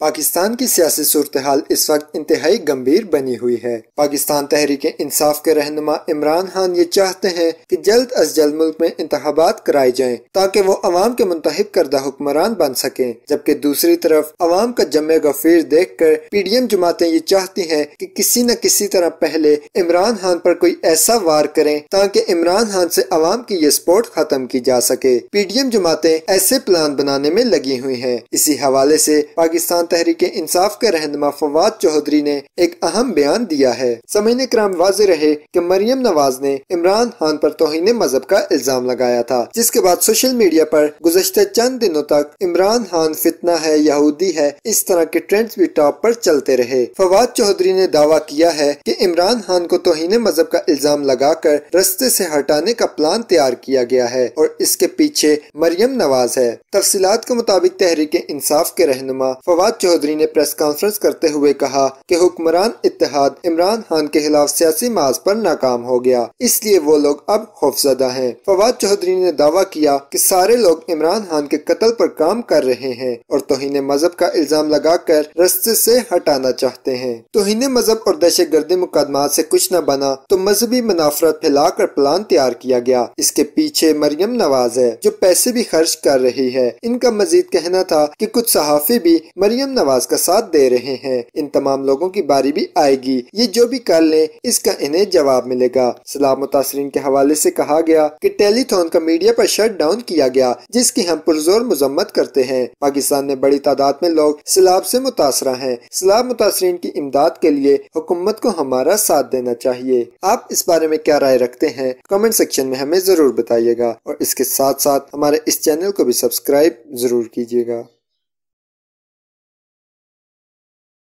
पाकिस्तान की सियासी सूरत हाल इस वक्त इंतहाई गंभीर बनी हुई है पाकिस्तान तहरीक इंसाफ के रहनमा इमरान खान ये चाहते हैं कि जल्द अज जल्द मुल्क में इंतबात कराए जाएं ताकि वो अवाम के मुंतब करदा हुक्मरान बन सकें जबकि दूसरी तरफ अवाम का जमे गफीर देख कर पी डी एम जमातें ये चाहती है कि किसी न किसी तरह पहले इमरान खान पर कोई ऐसा वार करें ताकि इमरान खान से अवाम की ये सपोर्ट खत्म की जा सके पी डी एम जमातें ऐसे प्लान बनाने में लगी हुई है इसी हवाले ऐसी पाकिस्तान तहरीक इंसाफ के रहनमा फवाद चौधरी ने एक अहम बयान दिया है समझने क्राम वाज रहे की मरियम नवाज ने इमरान खान पर तोहन मजहब का इल्जाम लगाया था जिसके बाद सोशल मीडिया पर गुजशत चंद दिनों तक इमरान खान फितना है यहूदी है इस तरह के ट्रेंड भी टॉप पर चलते रहे फवाद चौधरी ने दावा किया है कि इमरान खान को तोहन मजहब का इल्जाम लगाकर रस्ते ऐसी हटाने का प्लान तैयार किया गया है और इसके पीछे मरियम नवाज है तफसीत के मुताबिक तहरीक इंसाफ के रहनुमा फवाद चौधरी ने प्रेस कॉन्फ्रेंस करते हुए कहा कि हुक्मरान इतिहाद इमरान खान के खिलाफ सियासी माज पर नाकाम हो गया इसलिए वो लोग अब खौफजदा हैं। फवाद चौधरी ने दावा किया कि सारे लोग इमरान खान के कत्ल पर काम कर रहे हैं और तोहन मजहब का इल्जाम लगाकर रस्ते से हटाना चाहते हैं तोहन मजहब और दहशत गर्दी मुकदमा से कुछ न बना तो मजहबी मुनाफरत कर प्लान तैयार किया गया इसके पीछे मरियम नवाज है जो पैसे भी खर्च कर रही है इनका मजीद कहना था की कुछ सहाफी भी मरियम मरियम नवाज का साथ दे रहे हैं इन तमाम लोगों की बारी भी आएगी ये जो भी कर ले इसका इन्हें जवाब मिलेगा सलाम मुतासरीन के हवाले ऐसी कहा गया की टेलीथोन का मीडिया आरोप शट डाउन किया गया जिसकी हम पुरजोर मजम्मत करते हैं पाकिस्तान में बड़ी तादाद में लोग सैलाब ऐसी मुतासरा है सैलाब मुतासरी की इमदाद के लिए हुकूमत को हमारा साथ देना चाहिए आप इस बारे में क्या राय रखते हैं कमेंट सेक्शन में हमें जरूर बताइएगा और इसके साथ साथ हमारे इस चैनल को भी सब्सक्राइब जरूर कीजिएगा